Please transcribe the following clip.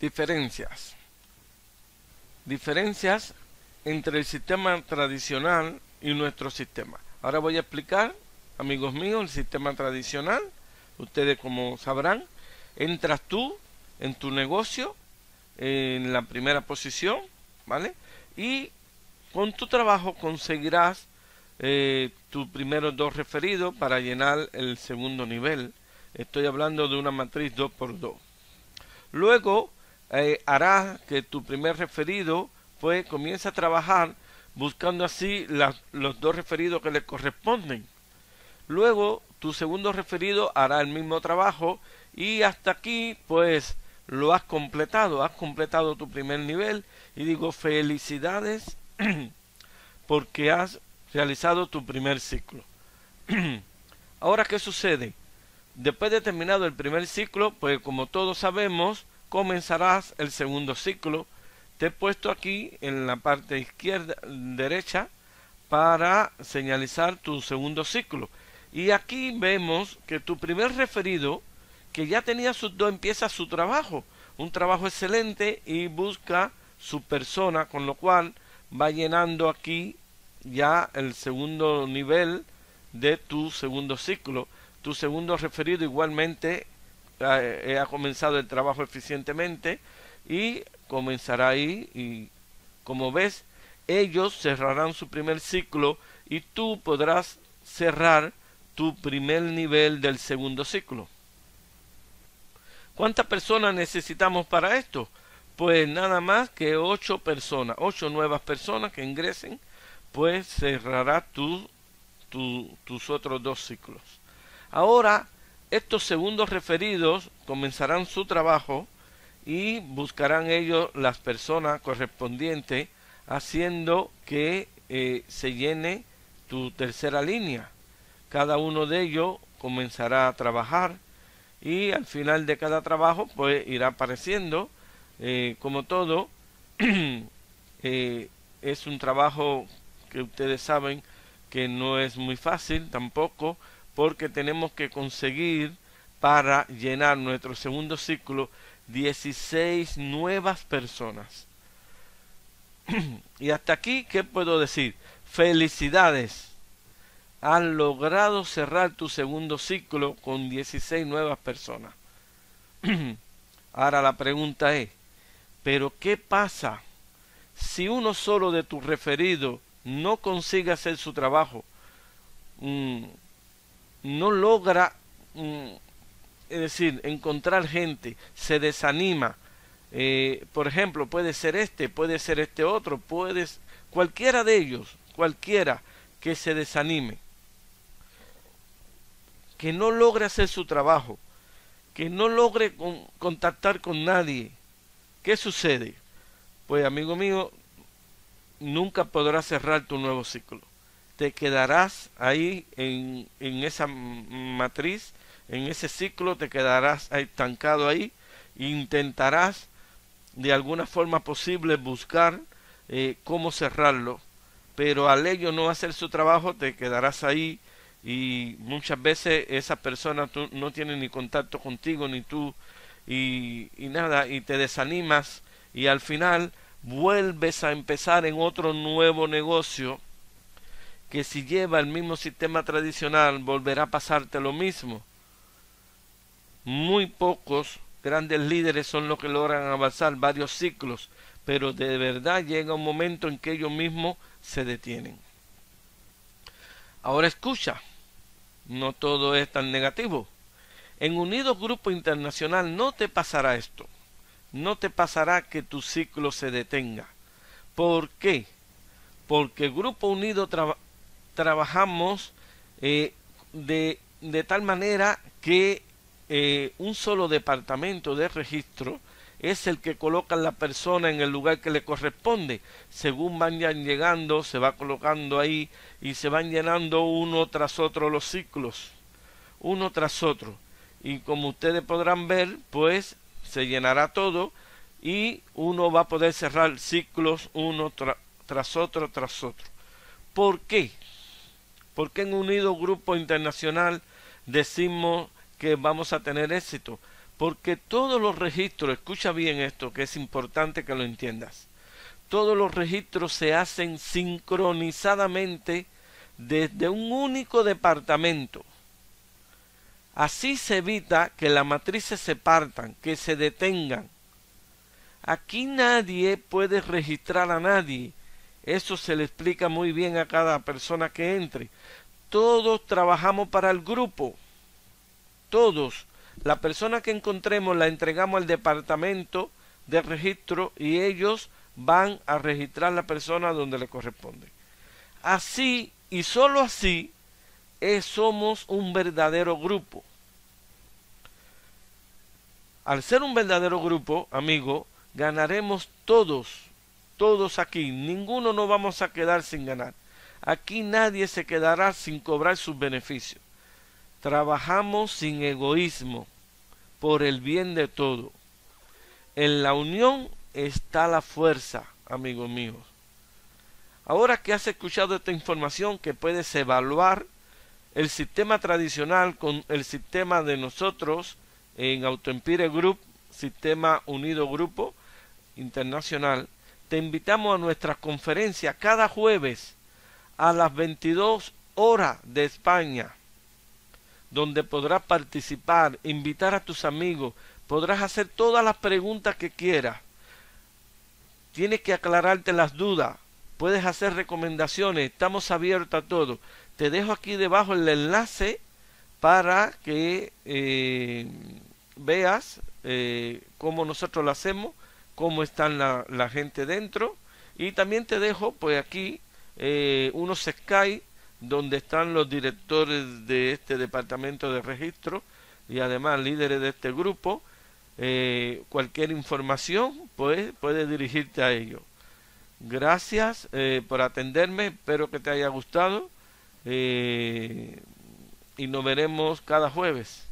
Diferencias. Diferencias entre el sistema tradicional y nuestro sistema. Ahora voy a explicar, amigos míos, el sistema tradicional. Ustedes como sabrán, entras tú en tu negocio en la primera posición, ¿vale? Y con tu trabajo conseguirás eh, tus primeros dos referidos para llenar el segundo nivel. Estoy hablando de una matriz 2x2. Luego, eh, hará que tu primer referido pues comience a trabajar buscando así los dos referidos que le corresponden. Luego tu segundo referido hará el mismo trabajo y hasta aquí pues lo has completado, has completado tu primer nivel y digo felicidades porque has realizado tu primer ciclo. Ahora, ¿qué sucede? Después de terminado el primer ciclo, pues como todos sabemos, comenzarás el segundo ciclo. Te he puesto aquí en la parte izquierda derecha para señalizar tu segundo ciclo. Y aquí vemos que tu primer referido, que ya tenía sus dos, empieza su trabajo. Un trabajo excelente y busca su persona, con lo cual va llenando aquí ya el segundo nivel de tu segundo ciclo. Tu segundo referido igualmente eh, ha, comenzado el trabajo eficientemente y comenzará ahí y como ves ellos cerrarán su primer ciclo y tú podrás cerrar tu primer nivel del segundo ciclo. ¿Cuántas personas necesitamos para esto? Pues nada más que 8 personas, 8 nuevas personas que ingresen, pues cerrará tú tus otros dos ciclos. Ahora estos segundos referidos comenzarán su trabajo y buscarán ellos las personas correspondientes haciendo que eh, se llene tu tercera línea. Cada uno de ellos comenzará a trabajar y al final de cada trabajo pues irá apareciendo eh, como todo eh, es un trabajo que ustedes saben que no es muy fácil tampoco porque tenemos que conseguir para llenar nuestro segundo ciclo 16 nuevas personas. y hasta aquí, ¿qué puedo decir? Felicidades. Has logrado cerrar tu segundo ciclo con 16 nuevas personas. Ahora la pregunta es, ¿pero qué pasa si uno solo de tus referidos no consigue hacer su trabajo? Mm, no logra, mm, es decir, encontrar gente, se desanima. Eh, por ejemplo, puede ser este, puede ser este otro, puedes cualquiera de ellos, cualquiera que se desanime, que no logre hacer su trabajo, que no logre contactar con nadie, ¿qué sucede? Pues amigo mío, nunca podrás cerrar tu nuevo ciclo te quedarás ahí en, esa matriz, en ese ciclo, te quedarás estancado ahí, intentarás de alguna forma posible buscar eh, cómo cerrarlo, pero al ello no hacer su trabajo te quedarás ahí y muchas veces esa persona no tiene ni contacto contigo ni tú y nada y te desanimas y al final vuelves a empezar en otro nuevo negocio que si lleva el mismo sistema tradicional volverá a pasarte lo mismo. Muy pocos grandes líderes son los que logran avanzar varios ciclos, pero de verdad llega un momento en que ellos mismos se detienen. Ahora escucha, no todo es tan negativo. En Unidos Grupo Internacional no te pasará esto. No te pasará que tu ciclo se detenga. ¿Por qué? Porque Grupo Unido trabaja trabajamos eh, de, de, tal manera que eh, un solo departamento de registro es el que coloca a la persona en el lugar que le corresponde. Según van llegando, se va colocando ahí y se van llenando uno tras otro los ciclos, uno tras otro. Y como ustedes podrán ver, pues se llenará todo y uno va a poder cerrar ciclos uno tras otro, tras otro. ¿Por qué? porque en unido grupo internacional decimos que vamos a tener éxito? Porque todos los registros, escucha bien esto, que es importante que lo entiendas, todos los registros se hacen sincronizadamente desde un único departamento. Así se evita que las matrices se partan, que se detengan. Aquí nadie puede registrar a nadie, eso se le explica muy bien a cada persona que entre. Todos trabajamos para el grupo. Todos. La persona que encontremos la entregamos al departamento de registro y ellos van a registrar la persona donde le corresponde. Así y sólo así somos un verdadero grupo. Al ser un verdadero grupo, amigo, ganaremos todos todos aquí, ninguno nos vamos a quedar sin ganar. Aquí nadie se quedará sin cobrar sus beneficios. Trabajamos sin egoísmo, por el bien de todo. En la unión está la fuerza, amigos míos. Ahora que has escuchado esta información que puedes evaluar el sistema tradicional con el sistema de nosotros en Autoempire Group, Sistema Unido Grupo Internacional, te invitamos a nuestra conferencia cada jueves a las 22 horas de España, donde podrás participar, invitar a tus amigos, podrás hacer todas las preguntas que quieras. Tienes que aclararte las dudas, puedes hacer recomendaciones, estamos abiertos a todo. Te dejo aquí debajo el enlace para que eh, veas eh, cómo nosotros lo hacemos cómo están la, gente dentro. Y también te dejo, pues aquí, eh, unos Sky donde están los directores de este departamento de registro y además líderes de este grupo. Eh, cualquier información, pues puedes dirigirte a ellos. Gracias eh, por atenderme, espero que te haya gustado y nos veremos cada jueves.